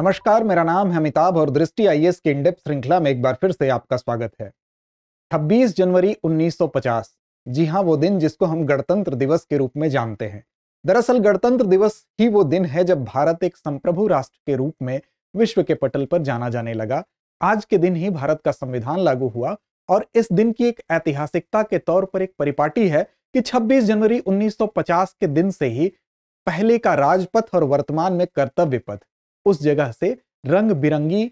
नमस्कार मेरा नाम है अमिताभ और दृष्टि आईएएस की इंडेप श्रृंखला में एक बार फिर से आपका स्वागत है 26 जनवरी 1950 जी हाँ वो दिन जिसको हम गणतंत्र दिवस के रूप में जानते हैं दरअसल गणतंत्र दिवस ही वो दिन है जब भारत एक संप्रभु राष्ट्र के रूप में विश्व के पटल पर जाना जाने लगा आज के दिन ही भारत का संविधान लागू हुआ और इस दिन की एक ऐतिहासिकता के तौर पर एक परिपाटी है कि 26 जनवरी 1950 के दिन से ही पहले का राजपथ और वर्तमान में कर्तव्य पथ उस जगह से रंग बिरंगी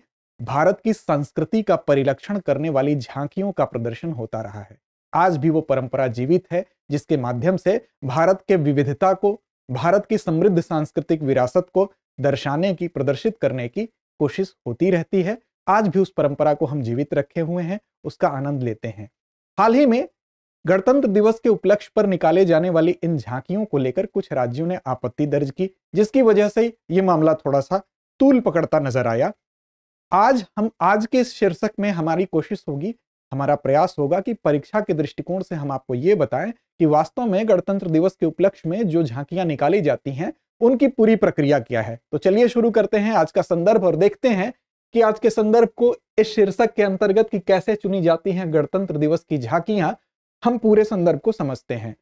भारत की संस्कृति का परिलक्षण करने वाली झांकियों का प्रदर्शन होता रहा है आज भी वो परंपरा जीवित है जिसके माध्यम से भारत के विविधता को भारत की समृद्ध सांस्कृतिक विरासत को दर्शाने की प्रदर्शित करने की कोशिश होती रहती है आज भी उस परंपरा को हम जीवित रखे हुए हैं उसका आनंद लेते हैं हाल ही में गणतंत्र दिवस के उपलक्ष्य पर निकाले जाने वाली इन झांकियों को लेकर कुछ राज्यों ने आपत्ति दर्ज की जिसकी वजह से ये मामला थोड़ा सा तूल पकड़ता नजर आया आज हम आज के इस शीर्षक में हमारी कोशिश होगी हमारा प्रयास होगा कि परीक्षा के दृष्टिकोण से हम आपको ये बताएं कि वास्तव में गणतंत्र दिवस के उपलक्ष्य में जो झांकियां निकाली जाती हैं उनकी पूरी प्रक्रिया क्या है तो चलिए शुरू करते हैं आज का संदर्भ और देखते हैं कि आज के संदर्भ को इस शीर्षक के अंतर्गत की कैसे चुनी जाती हैं गणतंत्र दिवस की झांकियां हम पूरे संदर्भ को समझते हैं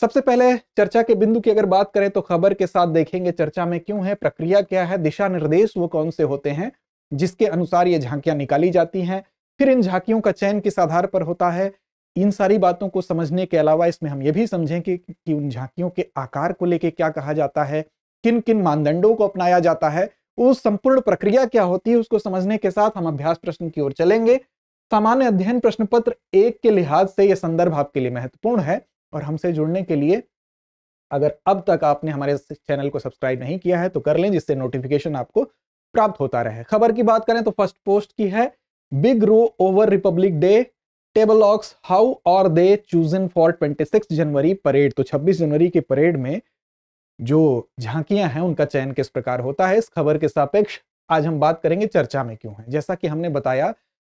सबसे पहले चर्चा के बिंदु की अगर बात करें तो खबर के साथ देखेंगे चर्चा में क्यों है प्रक्रिया क्या है दिशा निर्देश वो कौन से होते हैं जिसके अनुसार ये झांकियां निकाली जाती हैं फिर इन झांकियों का चयन किस आधार पर होता है इन सारी बातों को समझने के अलावा इसमें हम ये भी समझें कि, कि उन झांकियों के आकार को लेके क्या कहा जाता है किन किन मानदंडों को अपनाया जाता है उस संपूर्ण प्रक्रिया क्या होती है उसको समझने के साथ हम अभ्यास प्रश्न की ओर चलेंगे सामान्य अध्ययन प्रश्न पत्र एक के लिहाज से यह संदर्भ आपके लिए महत्वपूर्ण है और हमसे जुड़ने के लिए अगर अब तक आपने हमारे चैनल को सब्सक्राइब नहीं किया है तो कर लें जिससे नोटिफिकेशन आपको प्राप्त होता रहे खबर की बात करें तो फर्स्ट पोस्ट की है big row over Republic Day tableaux how are they chosen for twenty six January parade तो छब्बीस जनवरी की परेड में जो झांकियां हैं उनका चयन किस प्रकार होता है इस खबर के सापेक्ष आज हम बात करेंगे चर्चा में क्यों है जैसा कि हमने बताया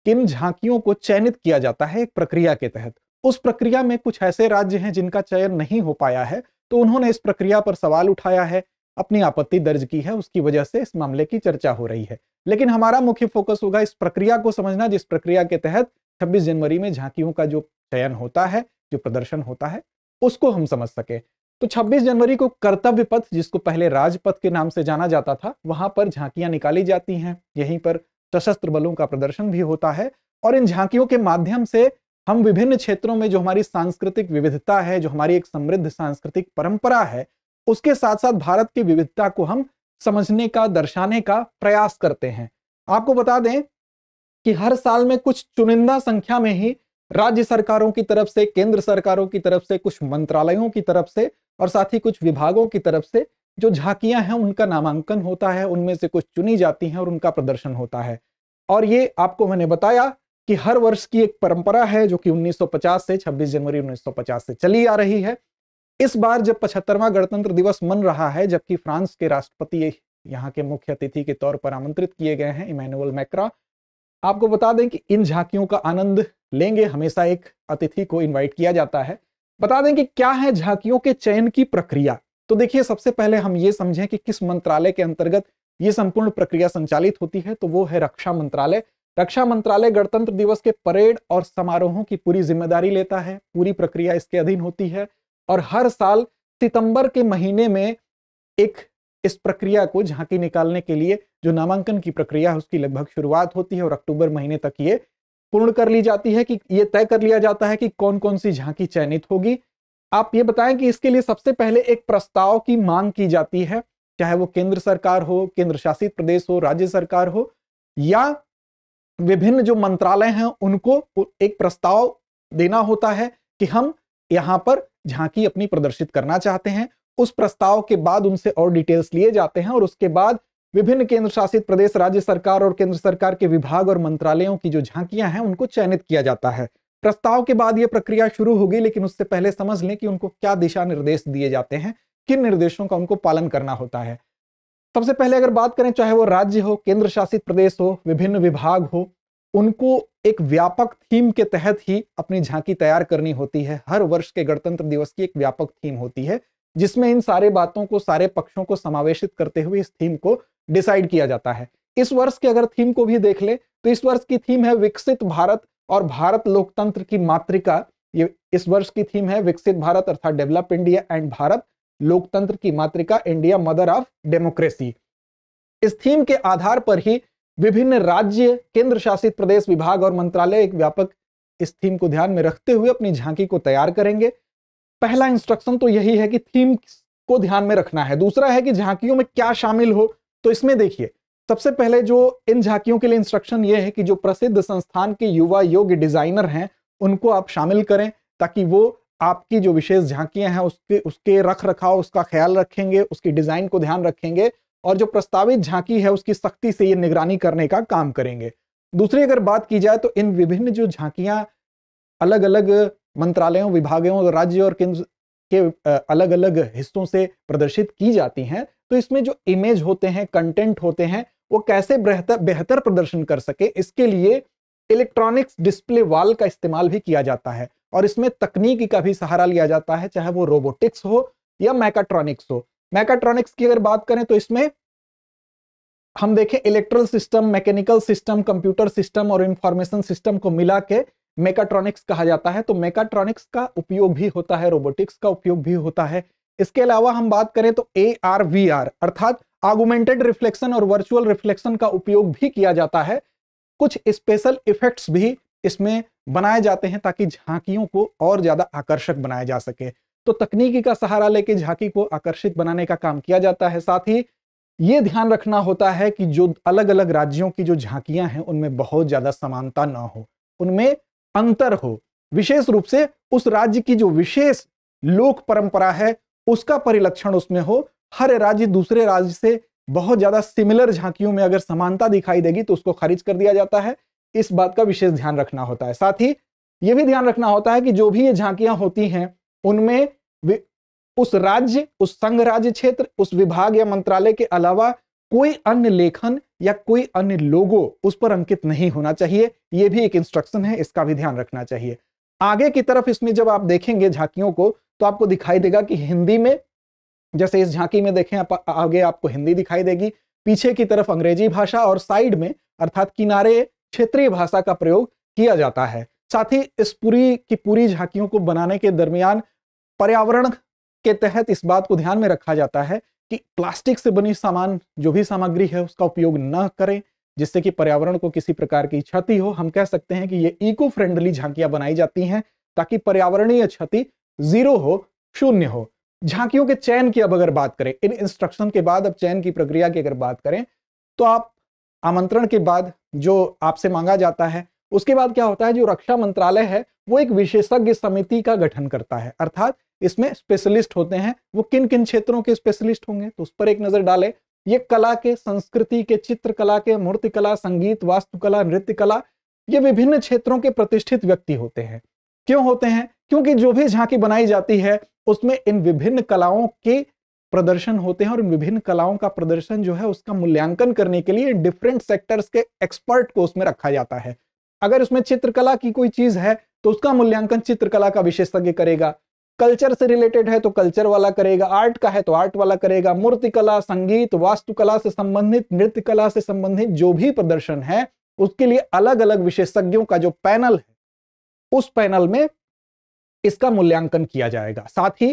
किन झांकियों को चयनित किया जाता है एक प्रक्रिया के तहत उस प्रक्रिया में कुछ ऐसे राज्य हैं जिनका चयन नहीं हो पाया है तो उन्होंने इस प्रक्रिया पर सवाल उठाया है अपनी आपत्ति दर्ज की है उसकी वजह से इस मामले की चर्चा हो रही है लेकिन हमारा मुख्य फोकस होगा इस प्रक्रिया को समझना जिस प्रक्रिया के तहत 26 जनवरी में झांकियों का जो चयन होता है जो प्रदर्शन होता है उसको हम समझ सके तो 26 जनवरी को कर्तव्य पथ जिसको पहले राजपथ के नाम से जाना जाता था वहां पर झांकियां निकाली जाती हैं यहीं पर सशस्त्र बलों का प्रदर्शन भी होता है और इन झांकियों के माध्यम से हम विभिन्न क्षेत्रों में जो हमारी सांस्कृतिक विविधता है जो हमारी एक समृद्ध सांस्कृतिक परंपरा है उसके साथ साथ भारत की विविधता को हम समझने का दर्शाने का प्रयास करते हैं आपको बता दें कि हर साल में कुछ चुनिंदा संख्या में ही राज्य सरकारों की तरफ से केंद्र सरकारों की तरफ से कुछ मंत्रालयों की तरफ से और साथ ही कुछ विभागों की तरफ से जो झांकियां हैं उनका नामांकन होता है उनमें से कुछ चुनी जाती हैं और उनका प्रदर्शन होता है और ये आपको मैंने बताया कि हर वर्ष की एक परंपरा है जो कि 1950 से 26 जनवरी 1950 से चली आ रही है इस बार जब पचहत्तरवा गणतंत्र दिवस मन रहा है जबकि फ्रांस के राष्ट्रपति यहाँ के मुख्य अतिथि के तौर पर आमंत्रित किए गए हैं इमैनुअल मैक्रा आपको बता दें कि इन झांकियों का आनंद लेंगे हमेशा एक अतिथि को इन्वाइट किया जाता है बता दें कि क्या है झांकियों के चयन की प्रक्रिया तो देखिए सबसे पहले हम ये समझें कि किस मंत्रालय के अंतर्गत ये संपूर्ण प्रक्रिया संचालित होती है तो वो है रक्षा मंत्रालय रक्षा मंत्रालय गणतंत्र दिवस के परेड और समारोहों की पूरी जिम्मेदारी लेता है पूरी प्रक्रिया इसके अधीन होती है और हर साल सितंबर के महीने में एक इस प्रक्रिया को झांकी निकालने के लिए जो नामांकन की प्रक्रिया है उसकी लगभग शुरुआत होती है और अक्टूबर महीने तक ये पूर्ण कर ली जाती है कि ये तय कर लिया जाता है कि कौन कौन सी झांकी चयनित होगी आप ये बताएं कि इसके लिए सबसे पहले एक प्रस्ताव की मांग की जाती है चाहे वो केंद्र सरकार हो केंद्र शासित प्रदेश हो राज्य सरकार हो या विभिन्न जो मंत्रालय हैं उनको एक प्रस्ताव देना होता है कि हम यहाँ पर झांकी अपनी प्रदर्शित करना चाहते हैं उस प्रस्ताव के बाद उनसे और डिटेल्स लिए जाते हैं और उसके बाद विभिन्न केंद्र शासित प्रदेश राज्य सरकार और केंद्र सरकार के विभाग और मंत्रालयों की जो झांकियां हैं उनको चयनित किया जाता है प्रस्ताव के बाद यह प्रक्रिया शुरू होगी लेकिन उससे पहले समझ लें कि उनको क्या दिशा निर्देश दिए जाते हैं किन निर्देशों का उनको पालन करना होता है सबसे पहले अगर बात करें चाहे वो राज्य हो केंद्र शासित प्रदेश हो विभिन्न विभाग हो उनको एक व्यापक थीम के तहत ही अपनी झांकी तैयार करनी होती है हर वर्ष के गणतंत्र दिवस की एक व्यापक थीम होती है जिसमें इन सारे बातों को सारे पक्षों को समावेशित करते हुए इस थीम को डिसाइड किया जाता है इस वर्ष की अगर थीम को भी देख ले तो इस वर्ष की थीम है विकसित भारत और भारत लोकतंत्र की मातृका ये इस वर्ष की थीम है विकसित भारत अर्थात डेवलप इंडिया एंड भारत लोकतंत्र की मातृका इंडिया मदर ऑफ डेमोक्रेसी इस थीम के आधार पर ही विभिन्न राज्य केंद्र शासित प्रदेश विभाग और मंत्रालय एक व्यापक इस थीम को ध्यान में रखते हुए अपनी झांकी को तैयार करेंगे पहला इंस्ट्रक्शन तो यही है कि थीम को ध्यान में रखना है दूसरा है कि झांकियों में क्या शामिल हो तो इसमें देखिए सबसे पहले जो इन झांकियों के लिए इंस्ट्रक्शन ये है कि जो प्रसिद्ध संस्थान के युवा योग्य डिजाइनर हैं उनको आप शामिल करें ताकि वो आपकी जो विशेष झांकियां हैं उसके उसके रख रखाव उसका ख्याल रखेंगे उसकी डिजाइन को ध्यान रखेंगे और जो प्रस्तावित झांकी है उसकी सख्ती से ये निगरानी करने का काम करेंगे दूसरी अगर बात की जाए तो इन विभिन्न जो झांकियां अलग अलग मंत्रालयों विभागों राज्य और केंद्र के अलग अलग हिस्सों से प्रदर्शित की जाती हैं तो इसमें जो इमेज होते हैं कंटेंट होते हैं वो कैसे बेहतर बेहतर प्रदर्शन कर सके इसके लिए इलेक्ट्रॉनिक्स डिस्प्ले वाल का इस्तेमाल भी किया जाता है और इसमें तकनीकी का भी सहारा लिया जाता है चाहे वो रोबोटिक्स हो या मैकाट्रॉनिक्स हो मैकाट्रॉनिक्स की अगर बात करें तो इसमें हम देखें electrical system mechanical system computer system और इंफॉर्मेशन सिस्टम को मिला के मेकाट्रॉनिक्स कहा जाता है तो मेकाट्रॉनिक्स का उपयोग भी होता है रोबोटिक्स का उपयोग भी होता है इसके अलावा हम बात करें तो ए आर वी आर अर्थात आगुमेंटेड रिफ्लेक्शन और वर्चुअल रिफ्लेक्शन का उपयोग भी किया जाता है कुछ स्पेशल इफेक्ट्स भी इसमें बनाए जाते हैं ताकि झांकियों को और ज्यादा आकर्षक बनाया जा सके तो तकनीकी का सहारा लेके झांकी को आकर्षित बनाने का काम किया जाता है साथ ही ये ध्यान रखना होता है कि जो अलग अलग राज्यों की जो झांकियां हैं उनमें बहुत ज्यादा समानता ना हो उनमें अंतर हो विशेष रूप से उस राज्य की जो विशेष लोक परंपरा है उसका परिलक्षण उसमें हो हर राज्य दूसरे राज्य से बहुत ज्यादा सिमिलर झांकियों में अगर समानता दिखाई देगी तो उसको खारिज कर दिया जाता है इस बात का विशेष ध्यान रखना होता है साथ ही ये भी ध्यान रखना होता है कि जो भी ये झांकियां होती हैं उनमें उस राज्य उस संघ राज्य क्षेत्र उस विभाग या मंत्रालय के अलावा कोई अन्य लेखन या कोई अन्य लोगो उस पर अंकित नहीं होना चाहिए यह भी एक इंस्ट्रक्शन है इसका भी ध्यान रखना चाहिए आगे की तरफ इसमें जब आप देखेंगे झांकियों को तो आपको दिखाई देगा कि हिंदी में जैसे इस झांकी में देखें आप, आगे आपको हिंदी दिखाई देगी पीछे की तरफ अंग्रेजी भाषा और साइड में अर्थात किनारे क्षेत्रीय भाषा का प्रयोग किया जाता है साथ ही इस पूरी की पूरी झांकियों को बनाने के दरमियान पर्यावरण के तहत इस बात को ध्यान में रखा जाता है कि प्लास्टिक से बनी सामान जो भी सामग्री है उसका उपयोग न करें जिससे कि पर्यावरण को किसी प्रकार की क्षति हो हम कह सकते हैं कि ये इको फ्रेंडली झांकियां बनाई जाती हैं ताकि पर्यावरणीय क्षति जीरो हो शून्य हो झांकियों के चयन की अब अगर बात करें इन इंस्ट्रक्शन के बाद अब चयन की प्रक्रिया की अगर बात करें तो आप आमंत्रण के बाद जो आपसे मांगा जाता है उसके बाद क्या होता है जो रक्षा मंत्रालय है वो एक विशेषज्ञ समिति का गठन करता है अर्थात इसमें स्पेशलिस्ट होते हैं वो किन किन क्षेत्रों के स्पेशलिस्ट होंगे तो उस पर एक नजर डालें ये कला के संस्कृति के चित्रकला के मूर्तिकला संगीत वास्तुकला नृत्य कला ये विभिन्न क्षेत्रों के प्रतिष्ठित व्यक्ति होते हैं क्यों होते हैं क्योंकि जो भी झांकी बनाई जाती है उसमें इन विभिन्न कलाओं की प्रदर्शन होते हैं और विभिन्न कलाओं का प्रदर्शन जो है उसका मूल्यांकन करने के लिए डिफरेंट सेक्टर्स के एक्सपर्ट को उसमें रखा जाता है अगर उसमें चित्रकला की कोई चीज है तो उसका मूल्यांकन चित्रकला का विशेषज्ञ करेगा कल्चर से रिलेटेड है तो कल्चर वाला करेगा आर्ट का है तो आर्ट वाला करेगा मूर्तिकला संगीत वास्तुकला से संबंधित नृत्य कला से संबंधित जो भी प्रदर्शन है उसके लिए अलग अलग विशेषज्ञों का जो पैनल है उस पैनल में इसका मूल्यांकन किया जाएगा साथ ही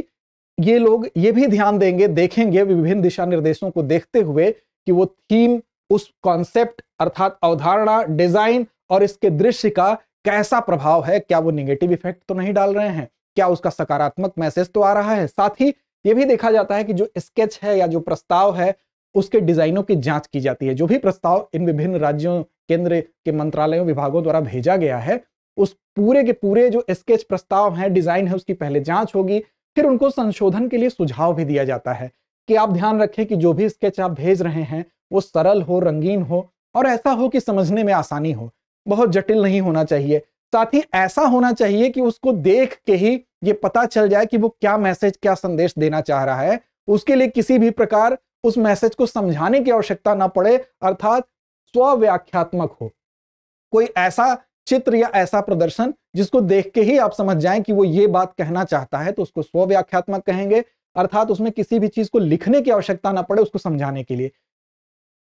ये लोग ये भी ध्यान देंगे देखेंगे विभिन्न दिशा निर्देशों को देखते हुए कि वो थीम उस कॉन्सेप्ट अर्थात अवधारणा डिजाइन और इसके दृश्य का कैसा प्रभाव है क्या वो निगेटिव इफेक्ट तो नहीं डाल रहे हैं क्या उसका सकारात्मक मैसेज तो आ रहा है साथ ही ये भी देखा जाता है कि जो स्केच है या जो प्रस्ताव है उसके डिजाइनों की जांच की जाती है जो भी प्रस्ताव इन विभिन्न राज्यों केंद्र के मंत्रालयों विभागों द्वारा भेजा गया है उस पूरे के पूरे जो स्केच प्रस्ताव है डिजाइन है उसकी पहले जांच होगी फिर उनको संशोधन के लिए सुझाव भी दिया जाता है कि आप ध्यान रखें कि जो भी स्केच आप भेज रहे हैं वो सरल हो रंगीन हो और ऐसा हो कि समझने में आसानी हो बहुत जटिल नहीं होना चाहिए साथ ही ऐसा होना चाहिए कि उसको देख के ही ये पता चल जाए कि वो क्या मैसेज क्या संदेश देना चाह रहा है उसके लिए किसी भी प्रकार उस मैसेज को समझाने की आवश्यकता ना पड़े अर्थात स्व्याख्यात्मक हो कोई ऐसा चित्र या ऐसा प्रदर्शन जिसको देख के ही आप समझ जाएं कि वो ये बात कहना चाहता है तो उसको स्व व्याख्यात्मक कहेंगे अर्थात उसमें किसी भी चीज को लिखने की आवश्यकता ना पड़े उसको समझाने के लिए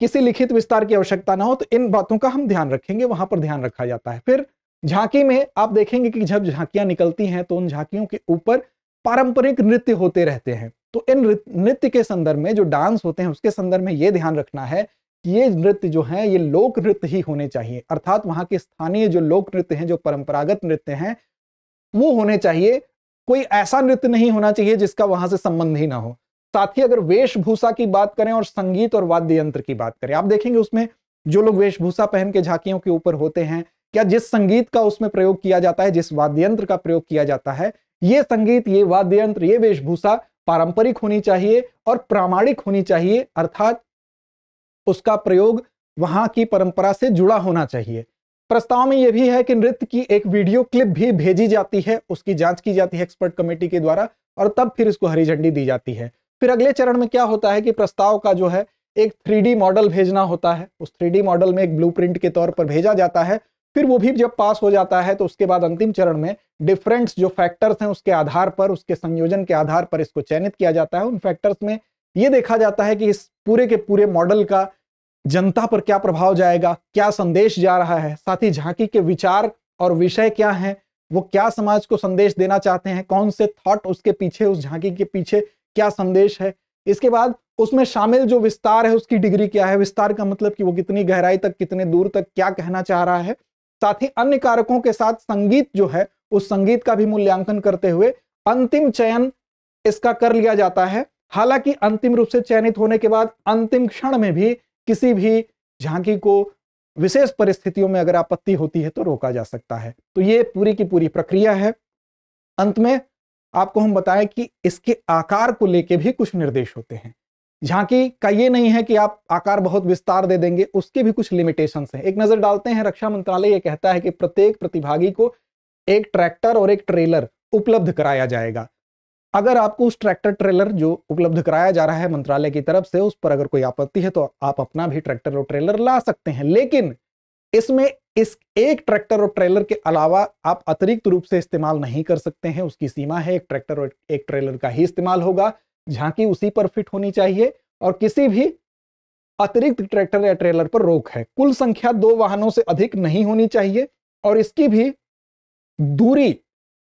किसी लिखित विस्तार की आवश्यकता ना हो तो इन बातों का हम ध्यान रखेंगे वहां पर ध्यान रखा जाता है फिर झांकी में आप देखेंगे कि जब झांकियां निकलती हैं तो उन झांकियों के ऊपर पारंपरिक नृत्य होते रहते हैं तो इन नृत्य के संदर्भ में जो डांस होते हैं उसके संदर्भ में ये ध्यान रखना है ये नृत्य जो है ये लोक नृत्य ही होने चाहिए अर्थात वहां के स्थानीय जो लोक नृत्य हैं जो परंपरागत नृत्य हैं वो होने चाहिए कोई ऐसा नृत्य नहीं होना चाहिए जिसका वहां से संबंध ही ना हो साथ ही अगर वेशभूषा की बात करें और संगीत और वाद्य यंत्र की बात करें आप देखेंगे उसमें जो लोग वेशभूषा पहन के झांकियों के ऊपर होते हैं क्या जिस संगीत का उसमें प्रयोग किया जाता है जिस वाद्य यंत्र का प्रयोग किया जाता है ये संगीत ये वाद्य यंत्र ये वेशभूषा पारंपरिक होनी चाहिए और प्रामाणिक होनी चाहिए अर्थात उसका प्रयोग वहां की परंपरा से जुड़ा होना चाहिए प्रस्ताव में यह भी है कि नृत्य की एक वीडियो क्लिप भी भेजी जाती है उसकी जांच की जाती है एक्सपर्ट कमेटी के द्वारा और तब फिर इसको हरी झंडी दी जाती है फिर अगले चरण में क्या होता है कि प्रस्ताव का जो है एक थ्री मॉडल भेजना होता है उस थ्री मॉडल में एक ब्लू के तौर पर भेजा जाता है फिर वो भी जब पास हो जाता है तो उसके बाद अंतिम चरण में डिफरेंट जो फैक्टर्स हैं उसके आधार पर उसके संयोजन के आधार पर इसको चयनित किया जाता है उन फैक्टर्स में ये देखा जाता है कि इस पूरे के पूरे मॉडल का जनता पर क्या प्रभाव जाएगा क्या संदेश जा रहा है साथ ही झांकी के विचार और विषय क्या हैं वो क्या समाज को संदेश देना चाहते हैं कौन से थॉट उसके पीछे उस झांकी के पीछे क्या संदेश है इसके बाद उसमें शामिल जो विस्तार है उसकी डिग्री क्या है विस्तार का मतलब कि वो कितनी गहराई तक कितने दूर तक क्या कहना चाह रहा है साथ ही अन्य कारकों के साथ संगीत जो है उस संगीत का भी मूल्यांकन करते हुए अंतिम चयन इसका कर लिया जाता है हालांकि अंतिम रूप से चयनित होने के बाद अंतिम क्षण में भी किसी भी झांकी को विशेष परिस्थितियों में अगर आपत्ति होती है तो रोका जा सकता है तो ये पूरी की पूरी प्रक्रिया है अंत में आपको हम बताएं कि इसके आकार को लेके भी कुछ निर्देश होते हैं झांकी का ये नहीं है कि आप आकार बहुत विस्तार दे देंगे उसके भी कुछ लिमिटेशन हैं एक नजर डालते हैं रक्षा मंत्रालय ये कहता है कि प्रत्येक प्रतिभागी को एक ट्रैक्टर और एक ट्रेलर उपलब्ध कराया जाएगा अगर आपको उस ट्रैक्टर ट्रेलर जो उपलब्ध कराया जा रहा है मंत्रालय की तरफ से उस पर अगर कोई आपत्ति है तो आप अपना भी ट्रैक्टर और ट्रेलर ला सकते हैं लेकिन इसमें इस एक ट्रैक्टर और ट्रेलर के अलावा आप अतिरिक्त रूप से इस्तेमाल नहीं कर सकते हैं उसकी सीमा है एक ट्रैक्टर और एक ट्रेलर का ही इस्तेमाल होगा झांकी उसी पर फिट होनी चाहिए और किसी भी अतिरिक्त ट्रैक्टर या ट्रेलर पर रोक है कुल संख्या दो वाहनों से अधिक नहीं होनी चाहिए और इसकी भी दूरी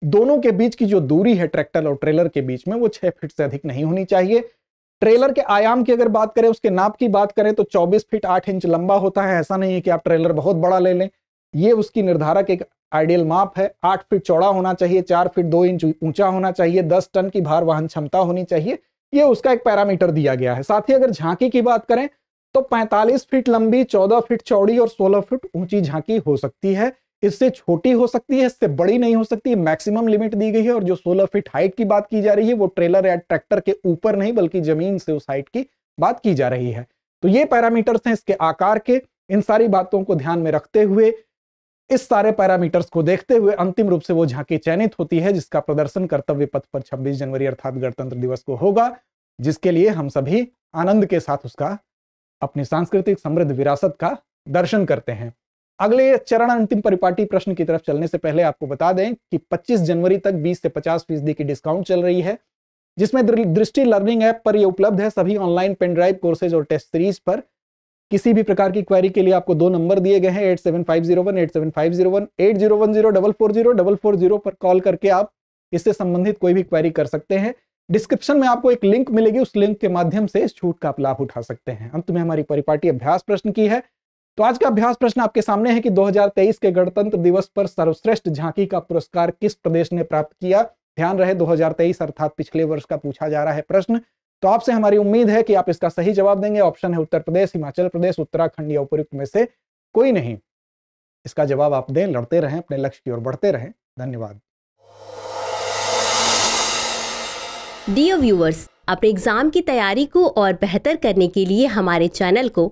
दोनों के बीच की जो दूरी है ट्रैक्टर और ट्रेलर के बीच में वो छह फीट से अधिक नहीं होनी चाहिए ट्रेलर के आयाम की अगर बात करें उसके नाप की बात करें तो 24 फीट 8 इंच लंबा होता है ऐसा नहीं है कि आप ट्रेलर बहुत बड़ा ले लें ये उसकी निर्धारक एक आइडियल माप है आठ फीट चौड़ा होना चाहिए चार फीट दो इंच ऊंचा होना चाहिए दस टन की भार वाहन क्षमता होनी चाहिए ये उसका एक पैरामीटर दिया गया है साथ ही अगर झांकी की बात करें तो पैंतालीस फीट लंबी चौदह फीट चौड़ी और सोलह फीट ऊंची झांकी हो सकती है इससे छोटी हो सकती है इससे बड़ी नहीं हो सकती मैक्सिमम लिमिट दी गई है और जो 16 फीट हाइट की बात की जा रही है वो ट्रेलर या ट्रैक्टर के ऊपर नहीं बल्कि जमीन से उस हाइट की बात की जा रही है तो ये पैरामीटर्स हैं इसके आकार के इन सारी बातों को ध्यान में रखते हुए इस सारे पैरामीटर्स को देखते हुए अंतिम रूप से वो झांकी चयनित होती है जिसका प्रदर्शन कर्तव्य पथ पर छब्बीस जनवरी अर्थात गणतंत्र दिवस को होगा जिसके लिए हम सभी आनंद के साथ उसका अपनी सांस्कृतिक समृद्ध विरासत का दर्शन करते हैं अगले चरण अंतिम परिपाटी प्रश्न की तरफ चलने से पहले आपको बता दें कि 25 जनवरी तक 20 से 50 फीसदी की डिस्काउंट चल रही है जिसमें दृष्टि लर्निंग ऐप पर यह उपलब्ध है सभी ऑनलाइन पेन ड्राइव कोर्सेज और टेस्ट सीरीज पर किसी भी प्रकार की क्वेरी के लिए आपको दो नंबर दिए गए हैं eight seven five zero one eight seven five zero one eight zero one zero double four zero double four zero पर कॉल करके आप इससे संबंधित कोई भी क्वेरी कर सकते हैं डिस्क्रिप्शन में आपको एक लिंक मिलेगी उस लिंक के माध्यम से इस छूट का आप लाभ उठा सकते हैं अंत में हमारी परिपाटी अभ्यास प्रश्न की है तो आज का अभ्यास प्रश्न आपके सामने है कि 2023 के गणतंत्र दिवस पर सर्वश्रेष्ठ झांकी का पुरस्कार किस प्रदेश ने प्राप्त किया ध्यान रहे 2023 अर्थात पिछले वर्ष का पूछा जा रहा है प्रश्न तो आपसे हमारी उम्मीद है कि आप इसका सही जवाब देंगे ऑप्शन है उत्तर प्रदेश हिमाचल प्रदेश उत्तराखंड या उपयुक्त में से कोई नहीं इसका जवाब आप दें लड़ते रहें अपने लक्ष्य की ओर बढ़ते रहें धन्यवाद डियर व्यूवर्स अपने एग्जाम की तैयारी को और बेहतर करने के लिए हमारे चैनल को